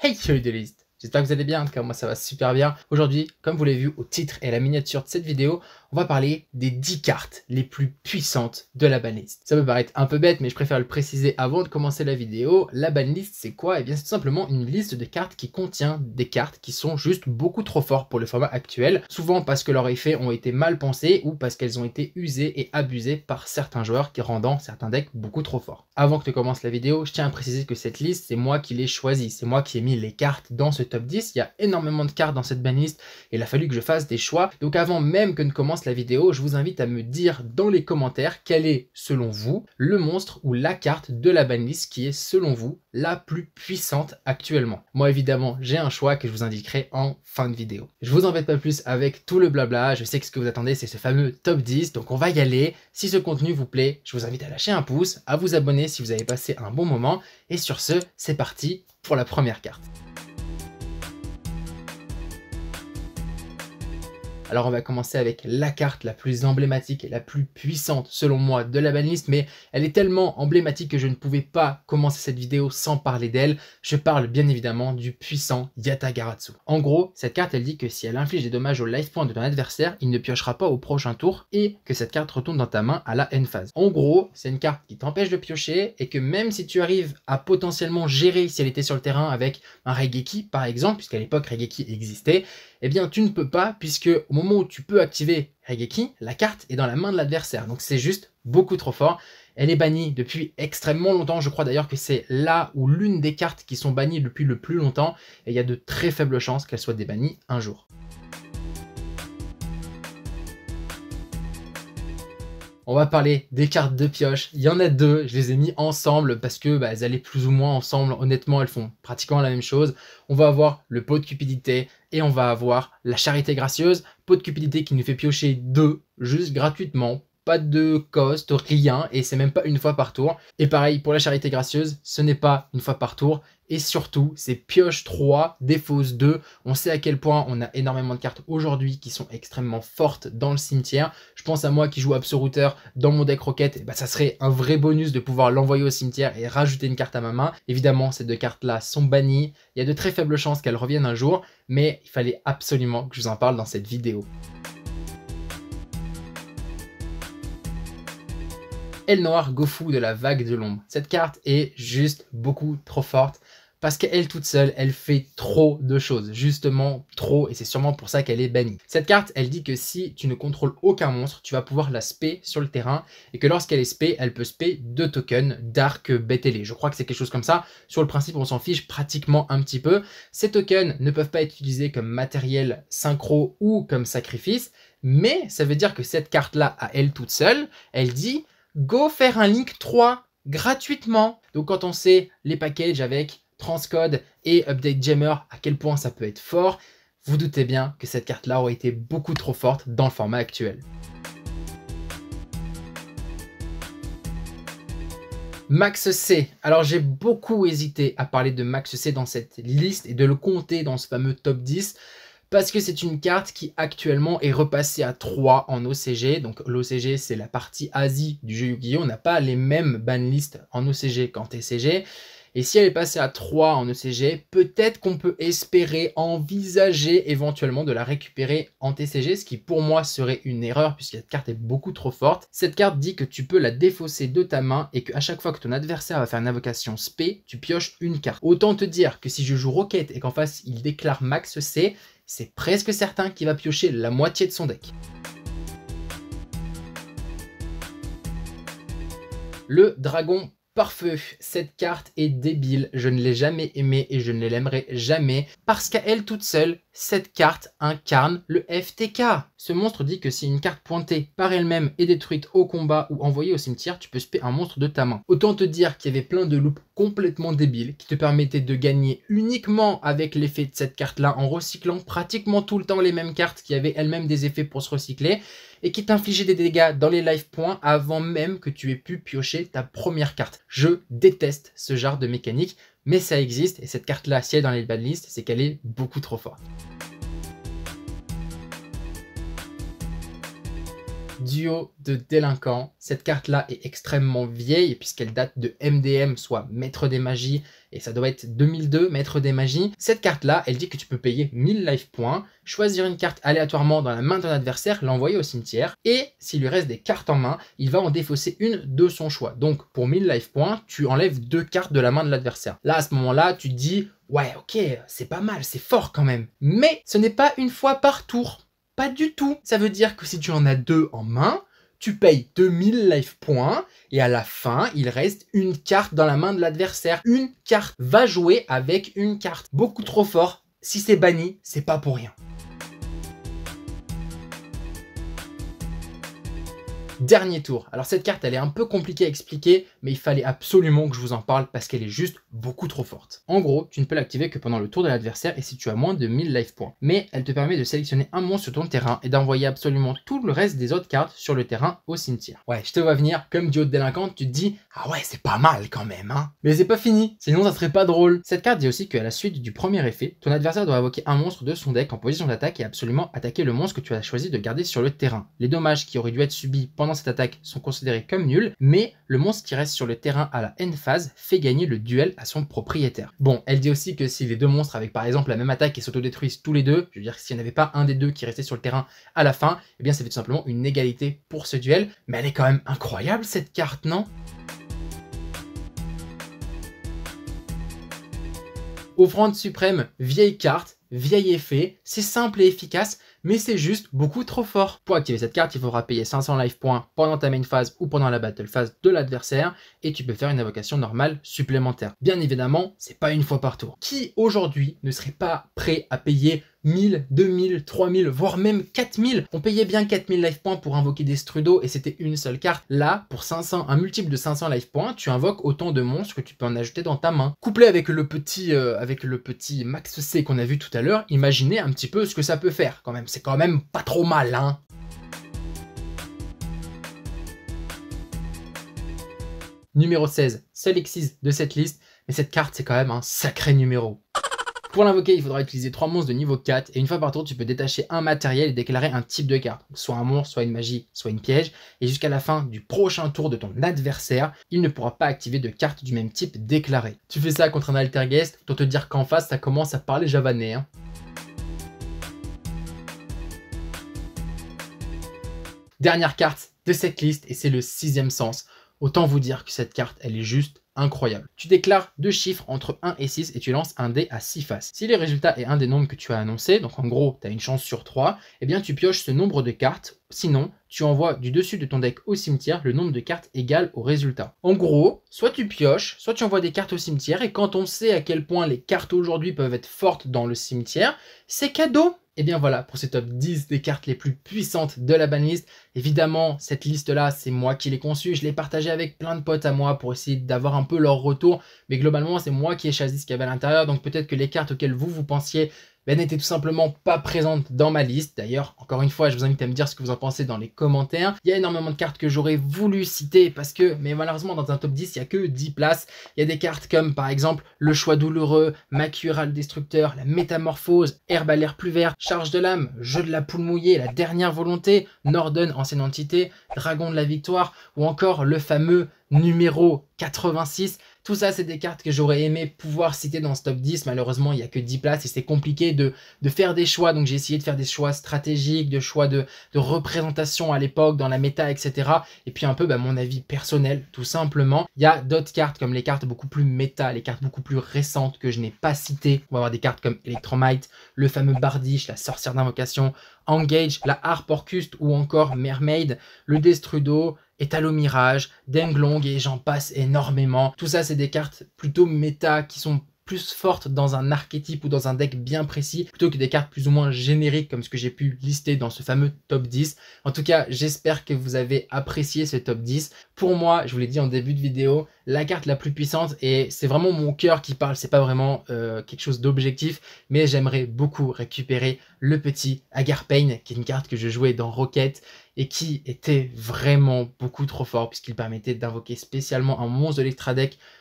Hey Feudalist J'espère que vous allez bien, en tout cas moi ça va super bien. Aujourd'hui, comme vous l'avez vu au titre et à la miniature de cette vidéo, on va parler des 10 cartes les plus puissantes de la banlist. Ça peut paraître un peu bête, mais je préfère le préciser avant de commencer la vidéo. La banlist, c'est quoi Eh bien, c'est tout simplement une liste de cartes qui contient des cartes qui sont juste beaucoup trop fortes pour le format actuel, souvent parce que leurs effets ont été mal pensés ou parce qu'elles ont été usées et abusées par certains joueurs qui rendant certains decks beaucoup trop forts. Avant que je commence la vidéo, je tiens à préciser que cette liste, c'est moi qui l'ai choisie, c'est moi qui ai mis les cartes dans ce top 10. Il y a énormément de cartes dans cette banlist et il a fallu que je fasse des choix. Donc avant même que ne commence la vidéo, je vous invite à me dire dans les commentaires quel est, selon vous, le monstre ou la carte de la banlist qui est, selon vous, la plus puissante actuellement. Moi, évidemment, j'ai un choix que je vous indiquerai en fin de vidéo. Je vous embête pas plus avec tout le blabla. Je sais que ce que vous attendez, c'est ce fameux top 10. Donc on va y aller. Si ce contenu vous plaît, je vous invite à lâcher un pouce, à vous abonner si vous avez passé un bon moment. Et sur ce, c'est parti pour la première carte. Alors on va commencer avec la carte la plus emblématique et la plus puissante selon moi de la banlist, mais elle est tellement emblématique que je ne pouvais pas commencer cette vidéo sans parler d'elle. Je parle bien évidemment du puissant Yatagaratsu. En gros, cette carte elle dit que si elle inflige des dommages au life point de ton adversaire, il ne piochera pas au prochain tour et que cette carte retourne dans ta main à la end phase. En gros, c'est une carte qui t'empêche de piocher et que même si tu arrives à potentiellement gérer si elle était sur le terrain avec un Regeki par exemple, puisqu'à l'époque Regeki existait, eh bien tu ne peux pas, puisque au moment où tu peux activer Regeki, la carte est dans la main de l'adversaire. Donc c'est juste beaucoup trop fort. Elle est bannie depuis extrêmement longtemps. Je crois d'ailleurs que c'est là où l'une des cartes qui sont bannies depuis le plus longtemps. Et il y a de très faibles chances qu'elle soit débannie un jour. on va parler des cartes de pioche. Il y en a deux, je les ai mis ensemble parce que bah, elles allaient plus ou moins ensemble. Honnêtement, elles font pratiquement la même chose. On va avoir le pot de cupidité et on va avoir la charité gracieuse. Pot de cupidité qui nous fait piocher deux, juste gratuitement. Pas de cost, rien, et c'est même pas une fois par tour. Et pareil, pour la charité gracieuse, ce n'est pas une fois par tour, et surtout, c'est pioche 3, défausse 2. On sait à quel point on a énormément de cartes aujourd'hui qui sont extrêmement fortes dans le cimetière. Je pense à moi qui joue Absoluteur dans mon deck Rocket. Et eh bah, ben, ça serait un vrai bonus de pouvoir l'envoyer au cimetière et rajouter une carte à ma main. Évidemment, ces deux cartes-là sont bannies. Il y a de très faibles chances qu'elles reviennent un jour. Mais il fallait absolument que je vous en parle dans cette vidéo. El Noir Gofu de la Vague de l'Ombre. Cette carte est juste beaucoup trop forte parce qu'elle toute seule, elle fait trop de choses, justement trop, et c'est sûrement pour ça qu'elle est bannie. Cette carte, elle dit que si tu ne contrôles aucun monstre, tu vas pouvoir la spé sur le terrain, et que lorsqu'elle est spé, elle peut spé deux tokens, Dark, BTL. Je crois que c'est quelque chose comme ça. Sur le principe, on s'en fiche pratiquement un petit peu. Ces tokens ne peuvent pas être utilisés comme matériel synchro ou comme sacrifice, mais ça veut dire que cette carte-là, à elle toute seule, elle dit « Go faire un Link 3 gratuitement !» Donc quand on sait les packages avec Transcode et Update Jammer, à quel point ça peut être fort, vous doutez bien que cette carte-là aurait été beaucoup trop forte dans le format actuel. Max C. Alors j'ai beaucoup hésité à parler de Max C dans cette liste et de le compter dans ce fameux top 10 parce que c'est une carte qui actuellement est repassée à 3 en OCG. Donc l'OCG c'est la partie Asie du jeu Yu-Gi-Oh! On n'a pas les mêmes banlists en OCG qu'en TCG. Et si elle est passée à 3 en ECG, peut-être qu'on peut espérer, envisager éventuellement de la récupérer en TCG, ce qui pour moi serait une erreur puisque cette carte est beaucoup trop forte. Cette carte dit que tu peux la défausser de ta main et qu'à chaque fois que ton adversaire va faire une invocation spé, tu pioches une carte. Autant te dire que si je joue Rocket et qu'en face il déclare max C, c'est presque certain qu'il va piocher la moitié de son deck. Le dragon Parfait, cette carte est débile, je ne l'ai jamais aimée et je ne l'aimerai jamais, parce qu'à elle toute seule, cette carte incarne le FTK. Ce monstre dit que si une carte pointée par elle-même est détruite au combat ou envoyée au cimetière, tu peux spé un monstre de ta main. Autant te dire qu'il y avait plein de loops complètement débiles qui te permettaient de gagner uniquement avec l'effet de cette carte-là en recyclant pratiquement tout le temps les mêmes cartes qui avaient elles-mêmes des effets pour se recycler et qui t'infligeait des dégâts dans les life points avant même que tu aies pu piocher ta première carte. Je déteste ce genre de mécanique, mais ça existe et cette carte-là, si elle est dans les bad list, c'est qu'elle est beaucoup trop forte. Duo de délinquants. Cette carte-là est extrêmement vieille puisqu'elle date de MDM, soit Maître des Magies, et ça doit être 2002, Maître des Magies. Cette carte-là, elle dit que tu peux payer 1000 life points, choisir une carte aléatoirement dans la main d'un adversaire, l'envoyer au cimetière, et s'il lui reste des cartes en main, il va en défausser une de son choix. Donc pour 1000 life points, tu enlèves deux cartes de la main de l'adversaire. Là, à ce moment-là, tu te dis, ouais, ok, c'est pas mal, c'est fort quand même. Mais ce n'est pas une fois par tour. Pas du tout. Ça veut dire que si tu en as deux en main, tu payes 2000 life points et à la fin, il reste une carte dans la main de l'adversaire. Une carte va jouer avec une carte. Beaucoup trop fort. Si c'est banni, c'est pas pour rien. Dernier tour. Alors cette carte, elle est un peu compliquée à expliquer, mais il fallait absolument que je vous en parle parce qu'elle est juste beaucoup trop forte. En gros, tu ne peux l'activer que pendant le tour de l'adversaire et si tu as moins de 1000 life points. Mais elle te permet de sélectionner un monstre sur ton terrain et d'envoyer absolument tout le reste des autres cartes sur le terrain au cimetière. Ouais, je te vois venir, comme duo de délinquante, tu te dis « Ah ouais, c'est pas mal quand même, hein !» Mais c'est pas fini, sinon ça serait pas drôle. Cette carte dit aussi qu'à la suite du premier effet, ton adversaire doit invoquer un monstre de son deck en position d'attaque et absolument attaquer le monstre que tu as choisi de garder sur le terrain. Les dommages qui auraient dû être subis pendant cette attaque sont considérées comme nulles, mais le monstre qui reste sur le terrain à la end phase fait gagner le duel à son propriétaire. Bon, elle dit aussi que si les deux monstres avec par exemple la même attaque et s'autodétruisent tous les deux, je veux dire s'il n'y avait pas un des deux qui restait sur le terrain à la fin, eh bien ça fait tout simplement une égalité pour ce duel. Mais elle est quand même incroyable cette carte, non Offrande suprême, vieille carte, vieil effet, c'est simple et efficace, mais c'est juste beaucoup trop fort. Pour activer cette carte, il faudra payer 500 life points pendant ta main phase ou pendant la battle phase de l'adversaire, et tu peux faire une invocation normale supplémentaire. Bien évidemment, c'est pas une fois par tour. Qui aujourd'hui ne serait pas prêt à payer 1000, 2000, 3000, voire même 4000. On payait bien 4000 life points pour invoquer des strudos et c'était une seule carte. Là, pour 500, un multiple de 500 life points, tu invoques autant de monstres que tu peux en ajouter dans ta main. Couplé avec le petit, euh, avec le petit max C qu'on a vu tout à l'heure, imaginez un petit peu ce que ça peut faire quand même. C'est quand même pas trop mal, hein Numéro 16, c'est x de cette liste, mais cette carte c'est quand même un sacré numéro. Pour l'invoquer, il faudra utiliser 3 monstres de niveau 4 et une fois par tour, tu peux détacher un matériel et déclarer un type de carte, soit un monstre, soit une magie, soit une piège, et jusqu'à la fin du prochain tour de ton adversaire, il ne pourra pas activer de carte du même type déclarée. Tu fais ça contre un Altergeist, pour te dire qu'en face, ça commence à parler javanais. Hein. Dernière carte de cette liste et c'est le sixième sens. Autant vous dire que cette carte, elle est juste incroyable. Tu déclares deux chiffres entre 1 et 6 et tu lances un dé à 6 faces. Si le résultat est un des nombres que tu as annoncé, donc en gros, tu as une chance sur 3, eh bien tu pioches ce nombre de cartes. Sinon, tu envoies du dessus de ton deck au cimetière le nombre de cartes égal au résultat. En gros, soit tu pioches, soit tu envoies des cartes au cimetière et quand on sait à quel point les cartes aujourd'hui peuvent être fortes dans le cimetière, c'est cadeau et eh bien voilà pour ce top 10 des cartes les plus puissantes de la banliste. Évidemment, cette liste-là, c'est moi qui l'ai conçue. Je l'ai partagée avec plein de potes à moi pour essayer d'avoir un peu leur retour. Mais globalement, c'est moi qui ai choisi ce qu'il y avait à l'intérieur. Donc peut-être que les cartes auxquelles vous, vous pensiez n'était ben tout simplement pas présente dans ma liste. D'ailleurs, encore une fois, je vous invite à me dire ce que vous en pensez dans les commentaires. Il y a énormément de cartes que j'aurais voulu citer parce que, mais malheureusement, dans un top 10, il n'y a que 10 places. Il y a des cartes comme par exemple le choix douloureux, Macural Destructeur, la Métamorphose, herbe l'air plus vert, Charge de l'âme, Jeu de la poule mouillée, La dernière volonté, Norden, ancienne entité, Dragon de la victoire ou encore le fameux numéro 86 tout ça, c'est des cartes que j'aurais aimé pouvoir citer dans ce top 10. Malheureusement, il n'y a que 10 places et c'est compliqué de, faire des choix. Donc j'ai essayé de faire des choix stratégiques, de choix de, représentation à l'époque, dans la méta, etc. Et puis un peu bah, mon avis personnel, tout simplement. Il y a d'autres cartes comme les cartes beaucoup plus méta, les cartes beaucoup plus récentes que je n'ai pas citées. On va avoir des cartes comme Electromite, le fameux Bardiche, la sorcière d'invocation, Engage, la Harp orcuste ou encore Mermaid, le Destrudo, et Mirage, Denglong et j'en passe énormément. Tout ça, c'est des cartes plutôt méta qui sont plus forte dans un archétype ou dans un deck bien précis, plutôt que des cartes plus ou moins génériques comme ce que j'ai pu lister dans ce fameux top 10. En tout cas, j'espère que vous avez apprécié ce top 10. Pour moi, je vous l'ai dit en début de vidéo, la carte la plus puissante, et c'est vraiment mon cœur qui parle, c'est pas vraiment euh, quelque chose d'objectif, mais j'aimerais beaucoup récupérer le petit Payne, qui est une carte que je jouais dans Rocket, et qui était vraiment beaucoup trop fort puisqu'il permettait d'invoquer spécialement un monstre de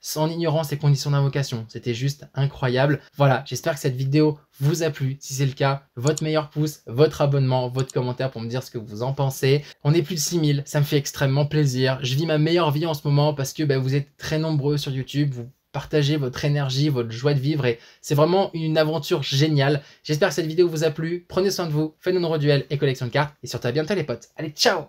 sans ignorant ses conditions d'invocation. C'était juste incroyable. Voilà, j'espère que cette vidéo vous a plu. Si c'est le cas, votre meilleur pouce, votre abonnement, votre commentaire pour me dire ce que vous en pensez. On est plus de 6000, ça me fait extrêmement plaisir. Je vis ma meilleure vie en ce moment parce que ben, vous êtes très nombreux sur YouTube, vous Partagez votre énergie, votre joie de vivre et c'est vraiment une aventure géniale. J'espère que cette vidéo vous a plu. Prenez soin de vous, faites nos nombreux duels et collection de cartes et surtout à bientôt les potes. Allez, ciao